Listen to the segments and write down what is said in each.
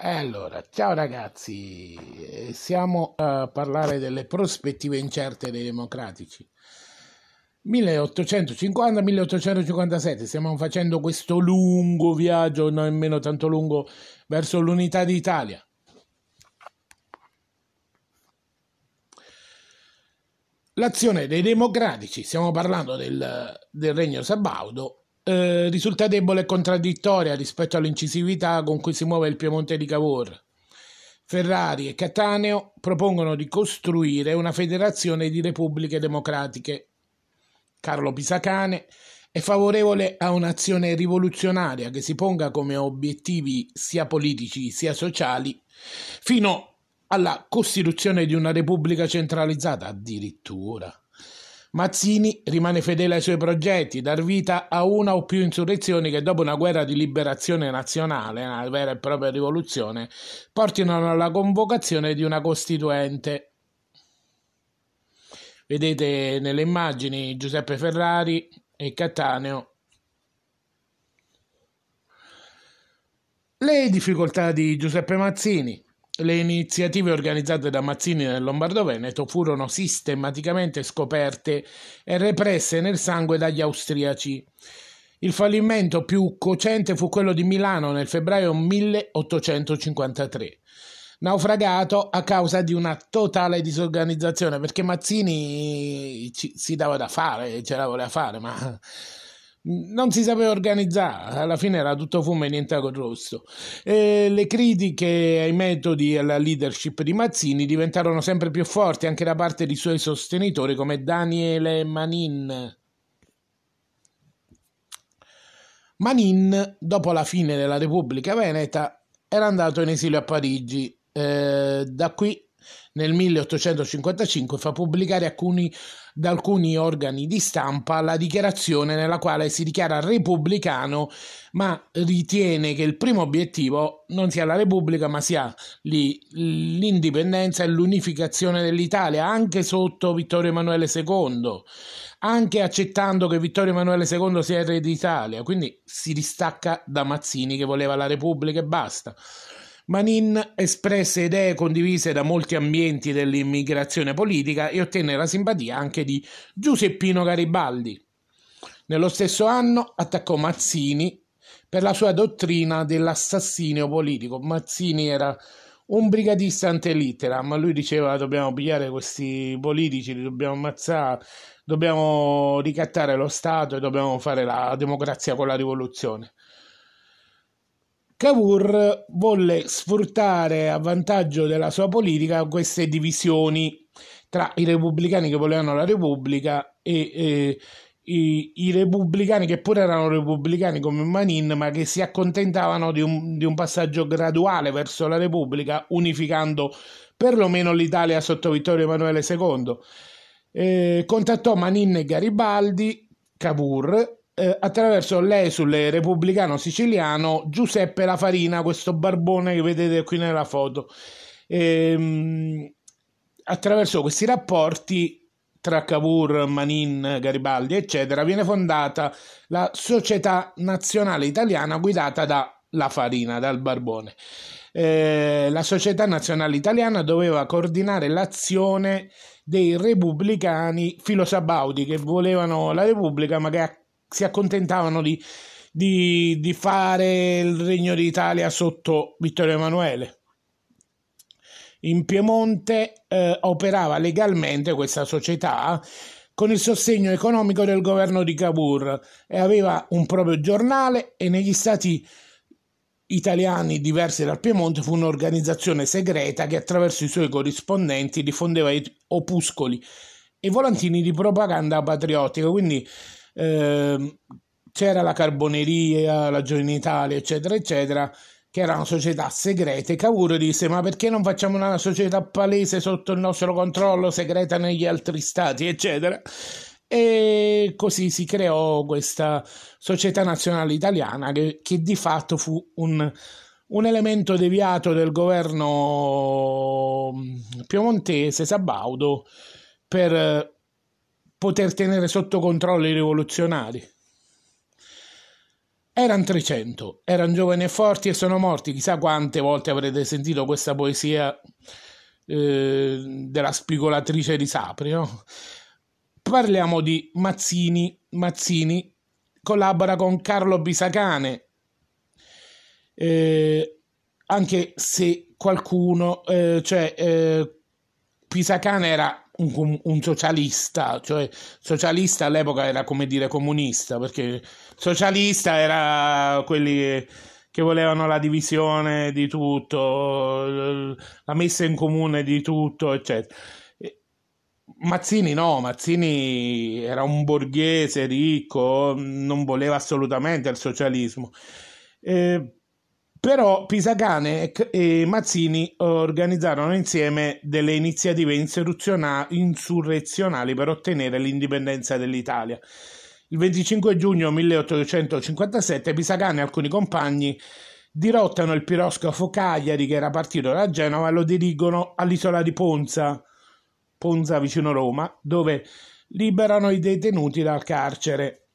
Allora, ciao ragazzi, eh, siamo a parlare delle prospettive incerte dei democratici. 1850-1857, stiamo facendo questo lungo viaggio, nemmeno tanto lungo, verso l'unità d'Italia. L'azione dei democratici, stiamo parlando del, del regno sabaudo, eh, risulta debole e contraddittoria rispetto all'incisività con cui si muove il Piemonte di Cavour. Ferrari e Cattaneo propongono di costruire una federazione di repubbliche democratiche. Carlo Pisacane è favorevole a un'azione rivoluzionaria che si ponga come obiettivi sia politici sia sociali, fino alla costituzione di una repubblica centralizzata addirittura. Mazzini rimane fedele ai suoi progetti, dar vita a una o più insurrezioni che dopo una guerra di liberazione nazionale, una vera e propria rivoluzione, portino alla convocazione di una costituente. Vedete nelle immagini Giuseppe Ferrari e Cattaneo. Le difficoltà di Giuseppe Mazzini. Le iniziative organizzate da Mazzini nel Lombardo-Veneto furono sistematicamente scoperte e represse nel sangue dagli austriaci. Il fallimento più cocente fu quello di Milano nel febbraio 1853, naufragato a causa di una totale disorganizzazione, perché Mazzini ci, si dava da fare, ce la voleva fare, ma non si sapeva organizzare, alla fine era tutto fumo e niente rosso. E le critiche ai metodi e alla leadership di Mazzini diventarono sempre più forti anche da parte di suoi sostenitori come Daniele Manin. Manin, dopo la fine della Repubblica Veneta, era andato in esilio a Parigi. Eh, da qui nel 1855 fa pubblicare alcuni, da alcuni organi di stampa la dichiarazione nella quale si dichiara repubblicano, ma ritiene che il primo obiettivo non sia la Repubblica, ma sia lì, l'indipendenza e l'unificazione dell'Italia, anche sotto Vittorio Emanuele II, anche accettando che Vittorio Emanuele II sia re d'Italia, quindi si distacca da Mazzini che voleva la Repubblica e basta. Manin espresse idee condivise da molti ambienti dell'immigrazione politica e ottenne la simpatia anche di Giuseppino Garibaldi. Nello stesso anno attaccò Mazzini per la sua dottrina dell'assassinio politico. Mazzini era un brigadista antelittera, ma lui diceva dobbiamo pigliare questi politici, li dobbiamo ammazzare, dobbiamo ricattare lo Stato e dobbiamo fare la democrazia con la rivoluzione. Cavour volle sfruttare a vantaggio della sua politica queste divisioni tra i repubblicani che volevano la Repubblica e eh, i, i, repubblicani che pure erano repubblicani come Manin, ma che si accontentavano di un, di un passaggio graduale verso la Repubblica, unificando perlomeno l'Italia sotto Vittorio Emanuele II. Eh, contattò Manin e Garibaldi, Cavour, eh, attraverso l'esule repubblicano siciliano Giuseppe La Farina, questo barbone che vedete qui nella foto. E, ehm, attraverso questi rapporti tra Cavour, Manin, Garibaldi, eccetera, viene fondata la Società Nazionale Italiana guidata da La Farina, dal Barbone. Eh, la Società Nazionale Italiana doveva coordinare l'azione dei repubblicani filosabaudi che volevano la Repubblica ma che a si accontentavano di, di, di fare il Regno d'Italia sotto Vittorio Emanuele in Piemonte eh, operava legalmente questa società con il sostegno economico del governo di Cavour e aveva un proprio giornale e negli stati italiani diversi dal Piemonte fu un'organizzazione segreta che attraverso i suoi corrispondenti diffondeva opuscoli e volantini di propaganda patriottica, quindi Ehm, c'era la Carboneria, la Giovine Italia, eccetera, eccetera, che erano società segrete. Cavour disse: Ma perché non facciamo una società palese sotto il nostro controllo, segreta negli altri stati, eccetera? E così si creò questa società nazionale italiana che, che di fatto fu un, un elemento deviato del governo mm, piemontese Sabaudo per poter tenere sotto controllo i rivoluzionari. Erano 300, erano giovani e forti e sono morti. Chissà quante volte avrete sentito questa poesia eh, della spigolatrice di Sapri. No? Parliamo di Mazzini. Mazzini collabora con Carlo Bisacane, eh, anche se qualcuno, eh, cioè Pisacane eh, era un, un, socialista, cioè socialista all'epoca era come dire comunista, perché socialista era quelli che volevano la divisione di tutto, la messa in comune di tutto, eccetera. Mazzini no, Mazzini era un borghese ricco, non voleva assolutamente il socialismo. Eh, però Pisagane e Mazzini organizzarono insieme delle iniziative insurrezionali per ottenere l'indipendenza dell'Italia. Il 25 giugno 1857 Pisagane e alcuni compagni dirottano il piroscafo Cagliari che era partito da Genova e lo dirigono all'isola di Ponza, Ponza vicino Roma, dove liberano i detenuti dal carcere.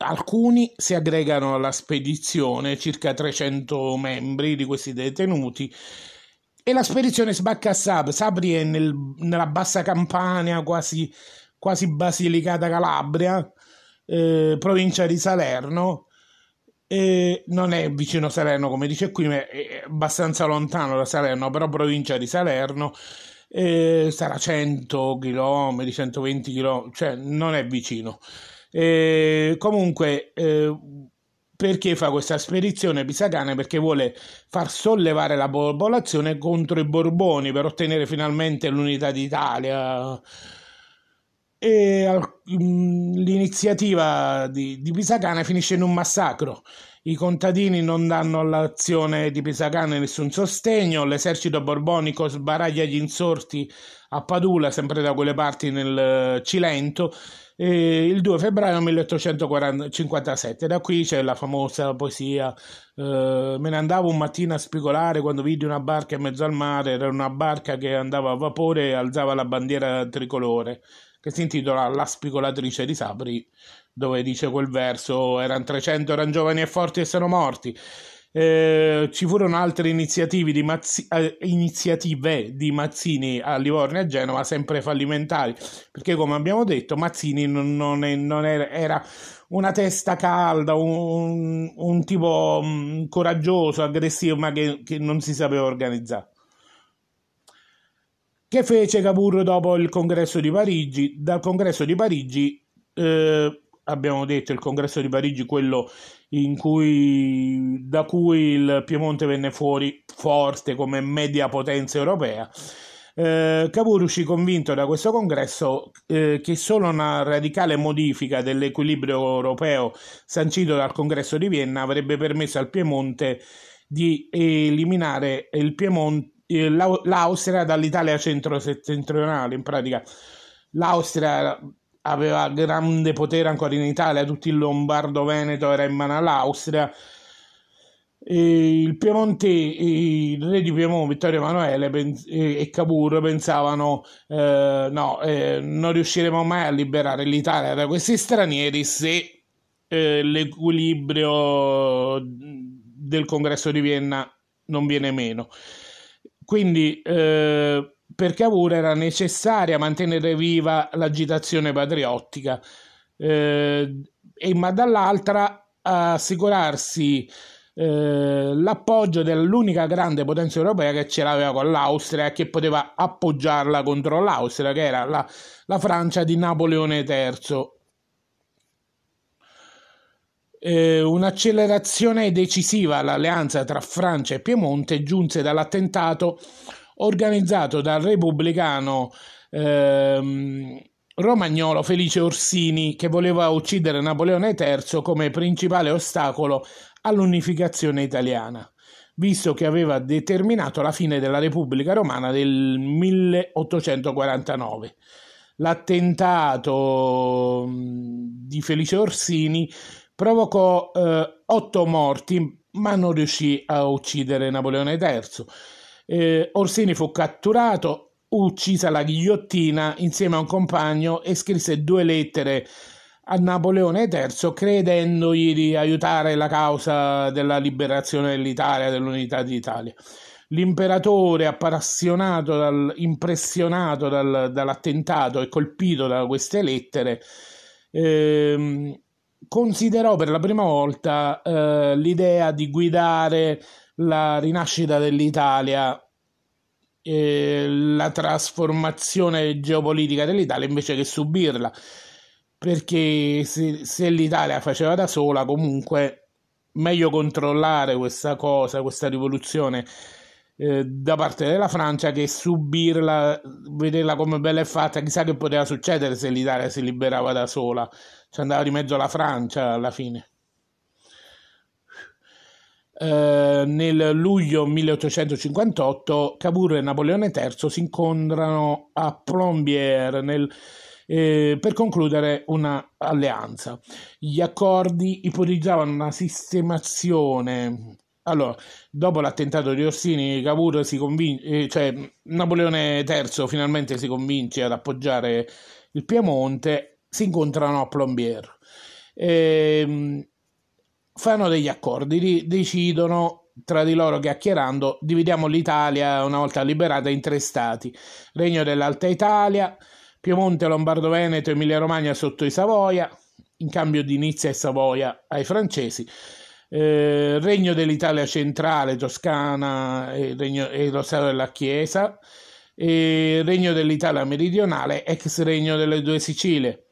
Alcuni si aggregano alla spedizione, circa 300 membri di questi detenuti, e la spedizione sbacca a Sabri. Sabri è nel, nella bassa Campania, quasi, quasi Basilicata Calabria, eh, provincia di Salerno. Eh, non è vicino Salerno, come dice qui, ma è abbastanza lontano da Salerno, però provincia di Salerno. Eh, sarà 100 km, 120 km, cioè non è vicino. E eh, comunque, eh, perché fa questa spedizione Pisacane? Perché vuole far sollevare la popolazione contro i Borboni per ottenere finalmente l'unità d'Italia. E mm, l'iniziativa di, di Pisacane finisce in un massacro. I contadini non danno all'azione di Pisacane nessun sostegno, l'esercito borbonico sbaraglia gli insorti a Padula, sempre da quelle parti nel eh, Cilento, eh, il 2 febbraio 1857. Da qui c'è la famosa poesia eh, Me ne andavo un mattino a spigolare quando vidi una barca in mezzo al mare, era una barca che andava a vapore e alzava la bandiera tricolore, che si intitola La spigolatrice di Sabri, dove dice quel verso, erano 300, erano giovani e forti e sono morti. Eh, ci furono altre iniziative di, Mazzi, eh, iniziative di, Mazzini a Livorno e a Genova, sempre fallimentari, perché come abbiamo detto Mazzini non, non, è, non era, era, una testa calda, un, un tipo mh, mm, coraggioso, aggressivo, ma che, che non si sapeva organizzare. Che fece Capurro dopo il congresso di Parigi? Dal congresso di Parigi eh, abbiamo detto il congresso di Parigi quello cui, da cui il Piemonte venne fuori forte come media potenza europea eh, Cavour uscì convinto da questo congresso eh, che solo una radicale modifica dell'equilibrio europeo sancito dal congresso di Vienna avrebbe permesso al Piemonte di eliminare Piemonte, eh, l'Austria dall'Italia centro-settentrionale in pratica l'Austria aveva grande potere ancora in Italia, tutto il Lombardo-Veneto era in mano all'Austria. E il Piemonte, il re di Piemonte Vittorio Emanuele e Cavour pensavano eh, no, eh, non riusciremo mai a liberare l'Italia da questi stranieri se eh, l'equilibrio del congresso di Vienna non viene meno. Quindi eh, per Cavour era necessaria mantenere viva l'agitazione patriottica, eh, e, ma dall'altra assicurarsi eh, l'appoggio dell'unica grande potenza europea che ce l'aveva con l'Austria e che poteva appoggiarla contro l'Austria, che era la, la Francia di Napoleone III. Eh, un'accelerazione decisiva all'alleanza tra Francia e Piemonte giunse dall'attentato organizzato dal repubblicano ehm, romagnolo Felice Orsini, che voleva uccidere Napoleone III come principale ostacolo all'unificazione italiana, visto che aveva determinato la fine della Repubblica Romana del 1849. L'attentato mm, di Felice Orsini provocò eh, otto morti, ma non riuscì a uccidere Napoleone III eh, Orsini fu catturato, uccisa alla ghigliottina insieme a un compagno e scrisse due lettere a Napoleone III credendogli di aiutare la causa della liberazione dell'Italia, dell'unità d'Italia. L'imperatore, appassionato dal, impressionato dal, dall'attentato e colpito da queste lettere, ehm, considerò per la prima volta eh, l'idea di guidare la rinascita dell'Italia e la trasformazione geopolitica dell'Italia invece che subirla perché se, se l'Italia faceva da sola comunque meglio controllare questa cosa, questa rivoluzione eh, da parte della Francia che subirla, vederla come bella e fatta, chissà che poteva succedere se l'Italia si liberava da sola, ci andava di mezzo la Francia alla fine. Eh, nel luglio 1858 Cavour e Napoleone III si incontrano a Plombières nel, eh, per concludere un'alleanza. Gli accordi ipotizzavano una sistemazione allora, dopo l'attentato di Orsini, Cavour si convince, eh, cioè Napoleone III finalmente si convince ad appoggiare il Piemonte, si incontrano a Plombier. E, ehm, fanno degli accordi, decidono tra di loro chiacchierando, dividiamo l'Italia una volta liberata in tre stati, Regno dell'Alta Italia, Piemonte, Lombardo Veneto, Emilia Romagna sotto i Savoia, in cambio di Nizza e Savoia ai francesi, eh, Regno dell'Italia centrale, Toscana e, Regno, e Rosario della Chiesa, e Regno dell'Italia meridionale, ex Regno delle due Sicilie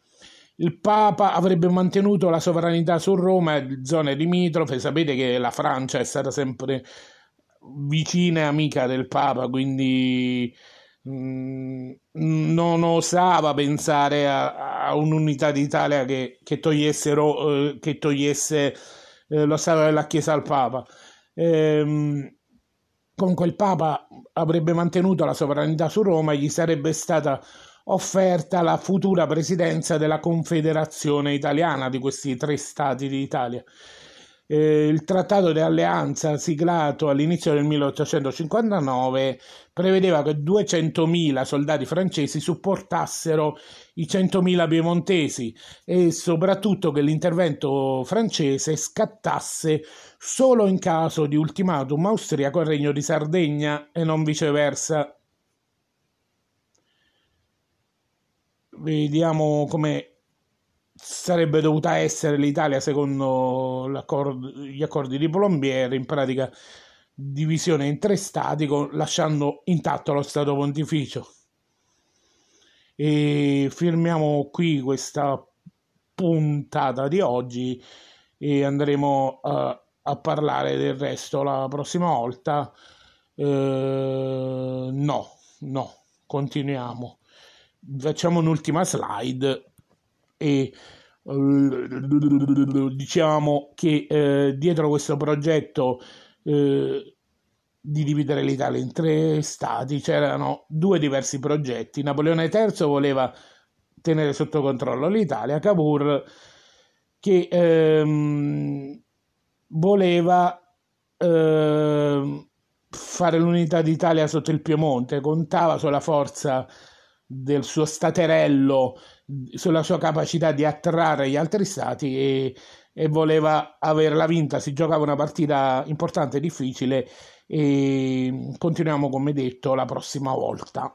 il Papa avrebbe mantenuto la sovranità su Roma e zone limitrofe. Sapete che la Francia è stata sempre vicina e amica del Papa, quindi mm, non osava pensare a, a un'unità d'Italia che, che togliesse, ro, eh, che togliesse eh, lo Stato della Chiesa al Papa. Ehm, comunque il Papa avrebbe mantenuto la sovranità su Roma e gli sarebbe stata offerta la futura presidenza della Confederazione italiana di questi tre stati d'Italia. Eh, il trattato di alleanza siglato all'inizio del 1859 prevedeva che 200.000 soldati francesi supportassero i 100.000 piemontesi e soprattutto che l'intervento francese scattasse solo in caso di ultimatum austriaco al regno di Sardegna e non viceversa vediamo come sarebbe dovuta essere l'Italia secondo gli accordi di Plombieri, in pratica divisione in tre stati, lasciando intatto lo Stato Pontificio. E firmiamo qui questa puntata di oggi e andremo a, a parlare del resto la prossima volta. Eh, no, no, continuiamo facciamo un'ultima slide e eh, diciamo che eh, dietro questo progetto eh, di dividere l'Italia in tre stati c'erano due diversi progetti. Napoleone III voleva tenere sotto controllo l'Italia, Cavour che ehm, voleva ehm, fare l'unità d'Italia sotto il Piemonte, contava sulla forza del suo staterello sulla sua capacità di attrarre gli altri stati e, e voleva averla vinta. Si giocava una partita importante e difficile e continuiamo come detto la prossima volta.